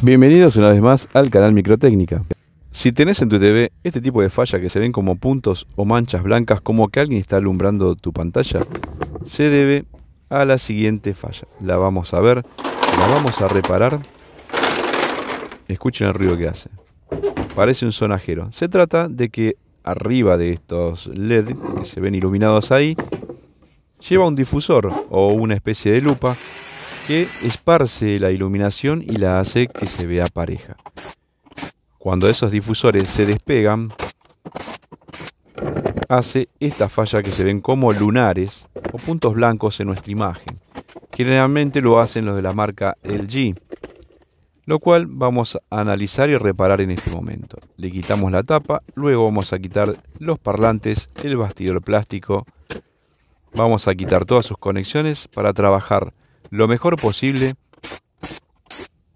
Bienvenidos una vez más al canal Microtécnica. Si tenés en tu TV este tipo de falla que se ven como puntos o manchas blancas como que alguien está alumbrando tu pantalla, se debe a la siguiente falla. La vamos a ver, la vamos a reparar. Escuchen el ruido que hace. Parece un sonajero. Se trata de que arriba de estos LED que se ven iluminados ahí, lleva un difusor o una especie de lupa que esparce la iluminación y la hace que se vea pareja. Cuando esos difusores se despegan, hace esta falla que se ven como lunares o puntos blancos en nuestra imagen. Generalmente lo hacen los de la marca LG, lo cual vamos a analizar y reparar en este momento. Le quitamos la tapa, luego vamos a quitar los parlantes, el bastidor plástico, vamos a quitar todas sus conexiones para trabajar lo mejor posible,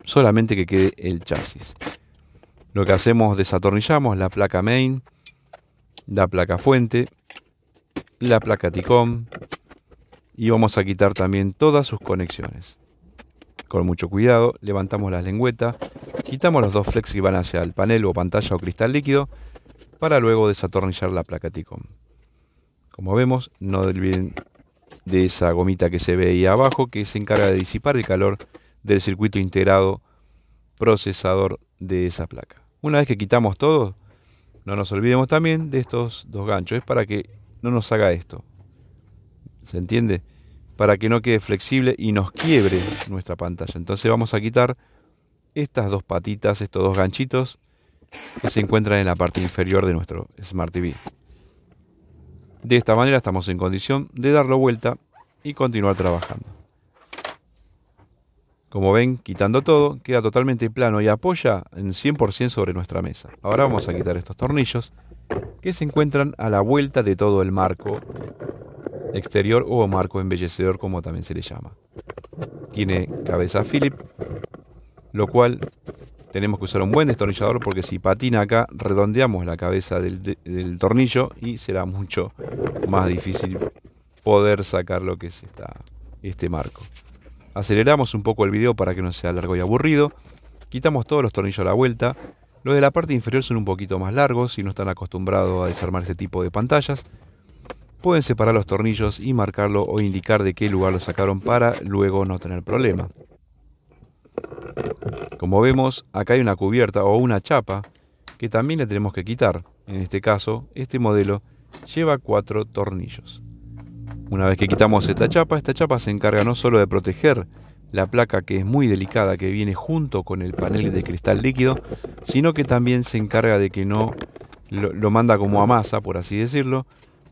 solamente que quede el chasis. Lo que hacemos, desatornillamos la placa main, la placa fuente, la placa ticom, y vamos a quitar también todas sus conexiones. Con mucho cuidado, levantamos las lengüetas, quitamos los dos flex que van hacia el panel o pantalla o cristal líquido para luego desatornillar la placa ticom. Como vemos, no olviden de esa gomita que se ve ahí abajo que se encarga de disipar el calor del circuito integrado procesador de esa placa. Una vez que quitamos todo, no nos olvidemos también de estos dos ganchos, es para que no nos haga esto. ¿Se entiende? Para que no quede flexible y nos quiebre nuestra pantalla. Entonces vamos a quitar estas dos patitas, estos dos ganchitos que se encuentran en la parte inferior de nuestro Smart TV. De esta manera estamos en condición de darlo vuelta y continuar trabajando. Como ven, quitando todo, queda totalmente plano y apoya en 100% sobre nuestra mesa. Ahora vamos a quitar estos tornillos que se encuentran a la vuelta de todo el marco exterior o marco embellecedor como también se le llama. Tiene cabeza Philip, lo cual tenemos que usar un buen destornillador porque si patina acá, redondeamos la cabeza del, tornillo y será mucho más difícil poder sacar lo que es este marco. Aceleramos un poco el video para que no sea largo y aburrido. Quitamos todos los tornillos a la vuelta. Los de la parte inferior son un poquito más largos si no están acostumbrados a desarmar este tipo de pantallas. Pueden separar los tornillos y marcarlo o indicar de qué lugar lo sacaron para luego no tener problema. Como vemos, acá hay una cubierta o una chapa que también le tenemos que quitar. En este caso, este modelo lleva cuatro tornillos. Una vez que quitamos esta chapa, esta chapa se encarga no solo de proteger la placa que es muy delicada que viene junto con el panel de cristal líquido, sino que también se encarga de que no lo, manda como a masa, por así decirlo,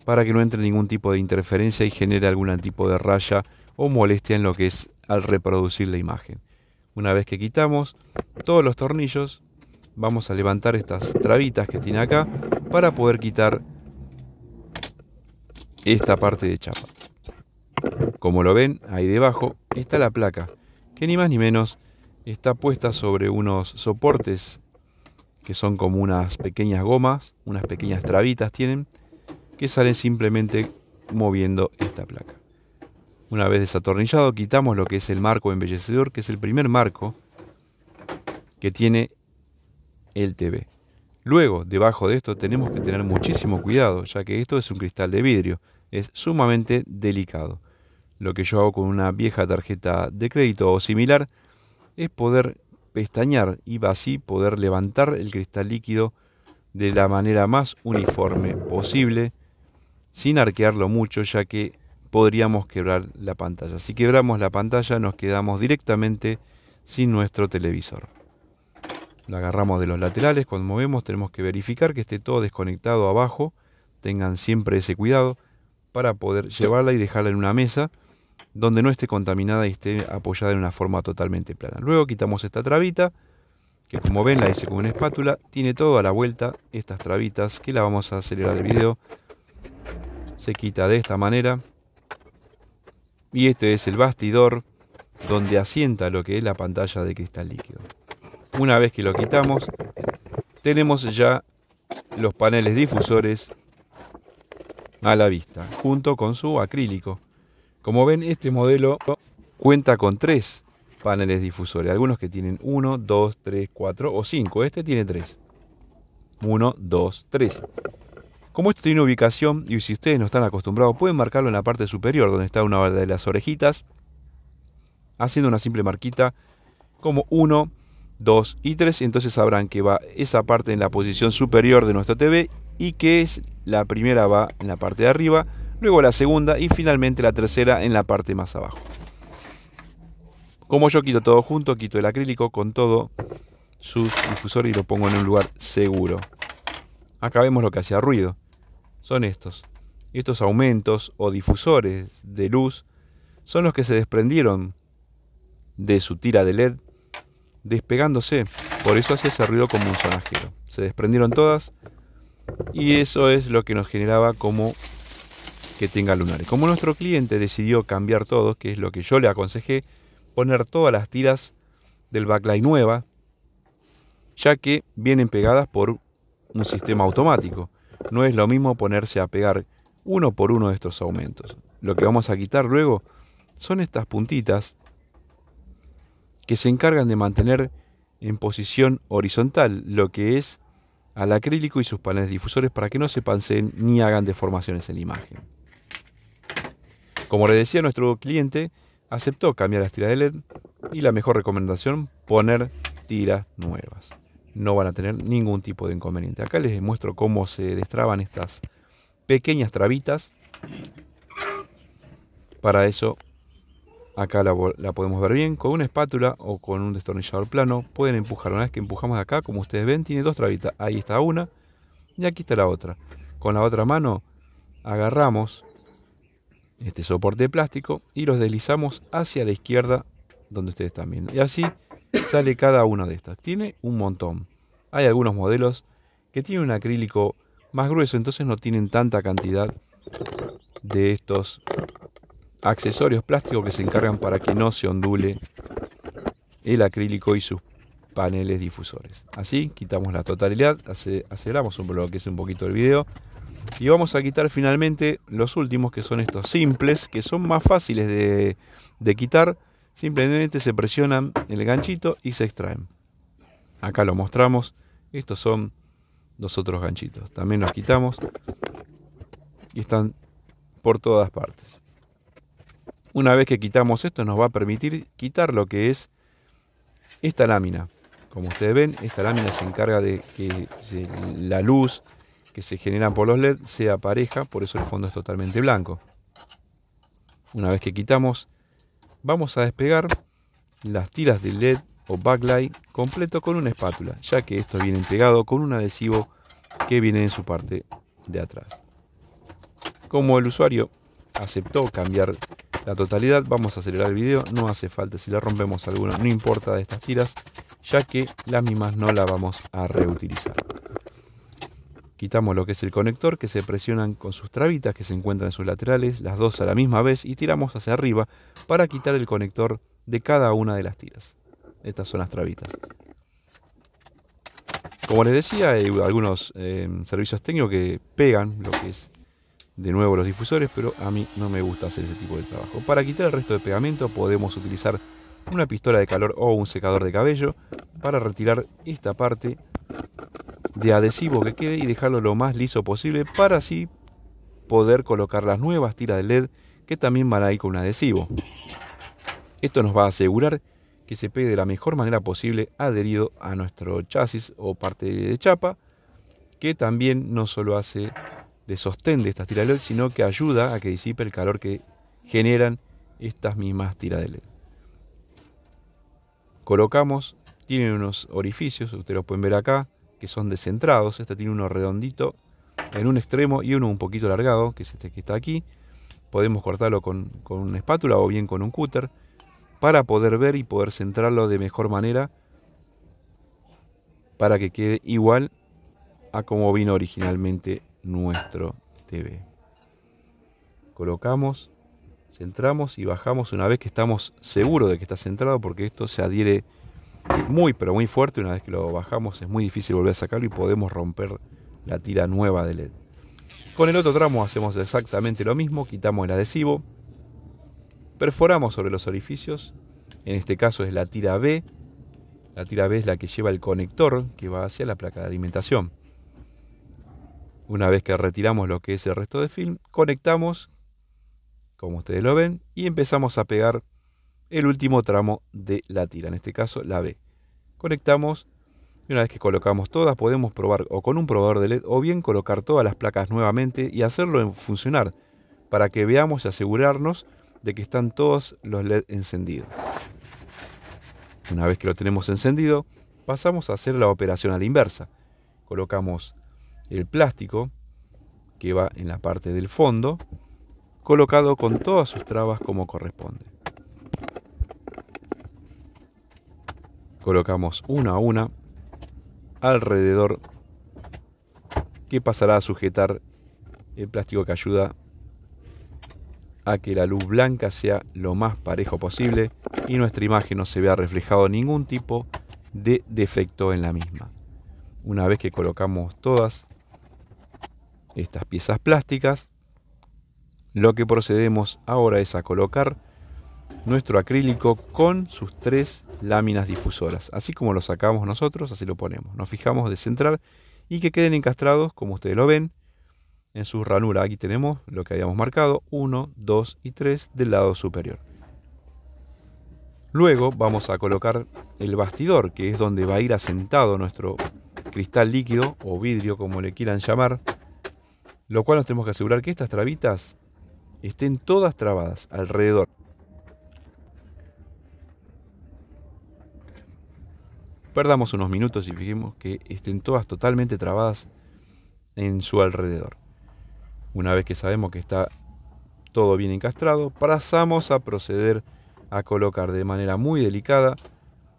para que no entre ningún tipo de interferencia y genere algún tipo de raya o molestia en lo que es al reproducir la imagen. Una vez que quitamos todos los tornillos, vamos a levantar estas trabitas que tiene acá para poder quitar esta parte de chapa. Como lo ven, ahí debajo está la placa, que ni más ni menos está puesta sobre unos soportes que son como unas pequeñas gomas, unas pequeñas trabitas tienen, que salen simplemente moviendo esta placa. Una vez desatornillado, quitamos lo que es el marco embellecedor, que es el primer marco que tiene el TV. Luego, debajo de esto, tenemos que tener muchísimo cuidado, ya que esto es un cristal de vidrio. Es sumamente delicado. Lo que yo hago con una vieja tarjeta de crédito o similar es poder pestañear y así poder levantar el cristal líquido de la manera más uniforme posible, sin arquearlo mucho, ya que podríamos quebrar la pantalla. Si quebramos la pantalla nos quedamos directamente sin nuestro televisor. Lo agarramos de los laterales, cuando movemos tenemos que verificar que esté todo desconectado abajo, tengan siempre ese cuidado para poder llevarla y dejarla en una mesa donde no esté contaminada y esté apoyada en una forma totalmente plana. Luego quitamos esta trabita, que como ven la hice con una espátula, tiene todo a la vuelta estas trabitas que la vamos a acelerar el video. Se quita de esta manera, y este es el bastidor donde asienta lo que es la pantalla de cristal líquido. Una vez que lo quitamos, tenemos ya los paneles difusores a la vista, junto con su acrílico. Como ven, este modelo cuenta con tres paneles difusores. Algunos que tienen 1, 2, 3, 4 o 5. Este tiene tres. 1, 2, 3. Como esto tiene ubicación, y si ustedes no están acostumbrados, pueden marcarlo en la parte superior, donde está una de las orejitas, haciendo una simple marquita como 1, 2 y 3. y Entonces sabrán que va esa parte en la posición superior de nuestro TV y que es la primera va en la parte de arriba, luego la segunda y finalmente la tercera en la parte más abajo. Como yo quito todo junto, quito el acrílico con todo sus difusores y lo pongo en un lugar seguro. Acá vemos lo que hacía ruido son estos. Estos aumentos o difusores de luz son los que se desprendieron de su tira de LED despegándose. Por eso hacía ese ruido como un sonajero. Se desprendieron todas y eso es lo que nos generaba como que tenga lunares. Como nuestro cliente decidió cambiar todo, que es lo que yo le aconsejé, poner todas las tiras del backlight nueva, ya que vienen pegadas por un sistema automático no es lo mismo ponerse a pegar uno por uno de estos aumentos. Lo que vamos a quitar luego son estas puntitas que se encargan de mantener en posición horizontal lo que es al acrílico y sus paneles difusores para que no se panseen ni hagan deformaciones en la imagen. Como le decía, nuestro cliente aceptó cambiar las tiras de LED y la mejor recomendación, poner tiras nuevas no van a tener ningún tipo de inconveniente. Acá les muestro cómo se destraban estas pequeñas trabitas. Para eso, acá la, podemos ver bien. Con una espátula o con un destornillador plano pueden empujar. Una vez que empujamos acá, como ustedes ven, tiene dos trabitas. Ahí está una y aquí está la otra. Con la otra mano agarramos este soporte de plástico y los deslizamos hacia la izquierda donde ustedes están viendo. Y así sale cada una de estas. Tiene un montón. Hay algunos modelos que tienen un acrílico más grueso, entonces no tienen tanta cantidad de estos accesorios plásticos que se encargan para que no se ondule el acrílico y sus paneles difusores. Así quitamos la totalidad, aceleramos un poco que es un poquito el video y vamos a quitar finalmente los últimos que son estos simples que son más fáciles de, de quitar Simplemente se presionan el ganchito y se extraen. Acá lo mostramos. Estos son los otros ganchitos. También los quitamos. Y están por todas partes. Una vez que quitamos esto nos va a permitir quitar lo que es esta lámina. Como ustedes ven, esta lámina se encarga de que la luz que se genera por los LED sea pareja, por eso el fondo es totalmente blanco. Una vez que quitamos Vamos a despegar las tiras de LED o backlight completo con una espátula, ya que esto viene pegado con un adhesivo que viene en su parte de atrás. Como el usuario aceptó cambiar la totalidad, vamos a acelerar el video, no hace falta si la rompemos alguna, no importa de estas tiras, ya que las mismas no las vamos a reutilizar. Quitamos lo que es el conector, que se presionan con sus trabitas que se encuentran en sus laterales, las dos a la misma vez, y tiramos hacia arriba para quitar el conector de cada una de las tiras. Estas son las trabitas. Como les decía, hay algunos em, servicios técnicos que pegan lo que es de nuevo los difusores, pero a mí no me gusta hacer ese tipo de trabajo. Para quitar el resto de pegamento podemos utilizar una pistola de calor o un secador de cabello para retirar esta parte de adhesivo que quede y dejarlo lo más liso posible para así poder colocar las nuevas tiras de LED que también van a ir con un adhesivo. Esto nos va a asegurar que se pegue de la mejor manera posible adherido a nuestro chasis o parte de chapa, que también no solo hace de sostén de estas tiras de LED, sino que ayuda a que disipe el calor que generan estas mismas tiras de LED. Colocamos, tienen unos orificios, ustedes los pueden ver acá, que son descentrados. Este tiene uno redondito en un extremo y uno un poquito alargado, que es este que está aquí. Podemos cortarlo con, con una espátula o bien con un cúter para poder ver y poder centrarlo de mejor manera para que quede igual a como vino originalmente nuestro TV. Colocamos, centramos y bajamos una vez que estamos seguros de que está centrado porque esto se adhiere muy pero muy fuerte, una vez que lo bajamos es muy difícil volver a sacarlo y podemos romper la tira nueva de LED. Con el otro tramo hacemos exactamente lo mismo, quitamos el adhesivo, perforamos sobre los orificios, en este caso es la tira B, la tira B es la que lleva el conector que va hacia la placa de alimentación. Una vez que retiramos lo que es el resto de film, conectamos, como ustedes lo ven, y empezamos a pegar el último tramo de la tira, en este caso la B. Conectamos y una vez que colocamos todas podemos probar o con un probador de LED o bien colocar todas las placas nuevamente y hacerlo funcionar para que veamos y asegurarnos de que están todos los LED encendidos. Una vez que lo tenemos encendido, pasamos a hacer la operación a la inversa. Colocamos el plástico que va en la parte del fondo, colocado con todas sus trabas como corresponde. colocamos una a una alrededor que pasará a sujetar el plástico que ayuda a que la luz blanca sea lo más parejo posible y nuestra imagen no se vea reflejado ningún tipo de defecto en la misma. Una vez que colocamos todas estas piezas plásticas, lo que procedemos ahora es a colocar nuestro acrílico con sus tres láminas difusoras. Así como lo sacamos nosotros, así lo ponemos. Nos fijamos de centrar y que queden encastrados, como ustedes lo ven, en su ranura. Aquí tenemos lo que habíamos marcado, 1, 2 y 3 del lado superior. Luego vamos a colocar el bastidor, que es donde va a ir asentado nuestro cristal líquido o vidrio, como le quieran llamar. Lo cual nos tenemos que asegurar que estas trabitas estén todas trabadas alrededor. perdamos unos minutos y fijemos que estén todas totalmente trabadas en su alrededor. Una vez que sabemos que está todo bien encastrado, pasamos a proceder a colocar de manera muy delicada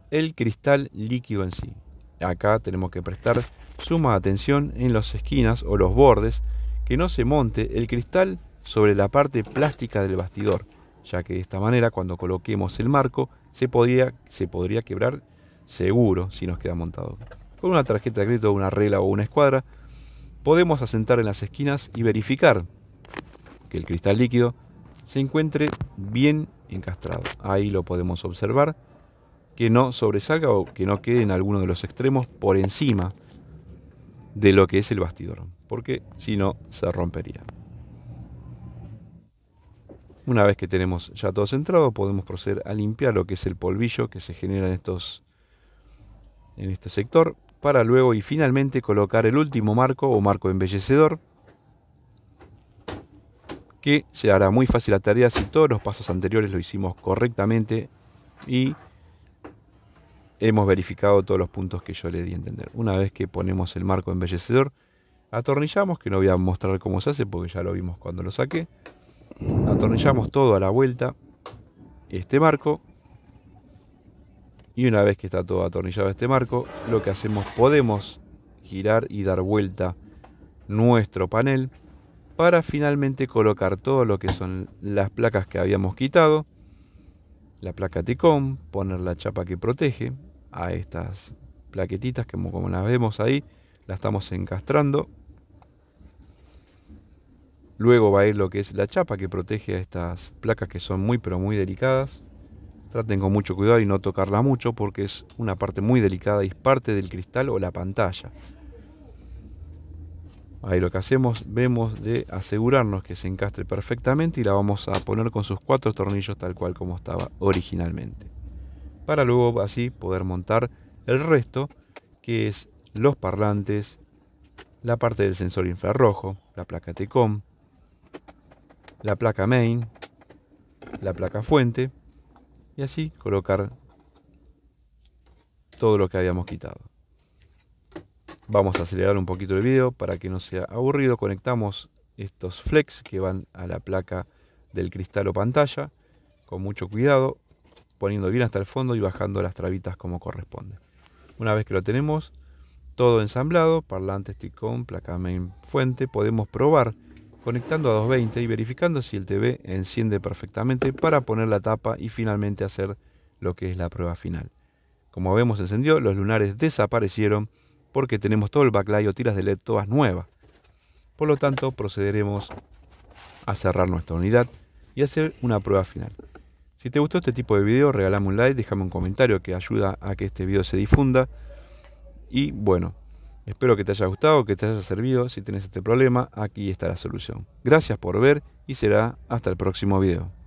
el cristal líquido en sí. Acá tenemos que prestar suma atención en las esquinas o los bordes que no se monte el cristal sobre la parte plástica del bastidor, ya que de esta manera cuando coloquemos el marco se podría, se podría quebrar seguro, si nos queda montado. Con una tarjeta de crédito, una regla o una escuadra, podemos asentar en las esquinas y verificar que el cristal líquido se encuentre bien encastrado. Ahí lo podemos observar, que no sobresalga o que no quede en alguno de los extremos por encima de lo que es el bastidor, porque si no se rompería. Una vez que tenemos ya todo centrado, podemos proceder a limpiar lo que es el polvillo que se genera en estos en este sector para luego y finalmente colocar el último marco o marco embellecedor que se hará muy fácil la tarea si todos los pasos anteriores lo hicimos correctamente y hemos verificado todos los puntos que yo le di a entender. Una vez que ponemos el marco embellecedor, atornillamos, que no voy a mostrar cómo se hace porque ya lo vimos cuando lo saqué, atornillamos todo a la vuelta este marco y una vez que está todo atornillado este marco, lo que hacemos podemos girar y dar vuelta nuestro panel para finalmente colocar todo lo que son las placas que habíamos quitado, la placa ticón, poner la chapa que protege a estas plaquetitas que como, como las vemos ahí, la estamos encastrando. Luego va a ir lo que es la chapa que protege a estas placas que son muy pero muy delicadas. Traten con mucho cuidado y no tocarla mucho porque es una parte muy delicada y es parte del cristal o la pantalla. Ahí lo que hacemos, vemos de asegurarnos que se encastre perfectamente y la vamos a poner con sus cuatro tornillos tal cual como estaba originalmente. Para luego así poder montar el resto, que es los parlantes, la parte del sensor infrarrojo, la placa TECOM, la placa main, la placa fuente y así colocar todo lo que habíamos quitado. Vamos a acelerar un poquito el vídeo para que no sea aburrido. Conectamos estos flex que van a la placa del cristal o pantalla con mucho cuidado, poniendo bien hasta el fondo y bajando las trabitas como corresponde. Una vez que lo tenemos todo ensamblado, parlante, stick con placa main, fuente, podemos probar conectando a 220 y verificando si el TV enciende perfectamente para poner la tapa y finalmente hacer lo que es la prueba final. Como vemos encendió, los lunares desaparecieron porque tenemos todo el backlight o tiras de LED todas nuevas. Por lo tanto, procederemos a cerrar nuestra unidad y hacer una prueba final. Si te gustó este tipo de video, regálame un like, déjame un comentario que ayuda a que este video se difunda. Y bueno, Espero que te haya gustado, que te haya servido. Si tienes este problema, aquí está la solución. Gracias por ver y será hasta el próximo video.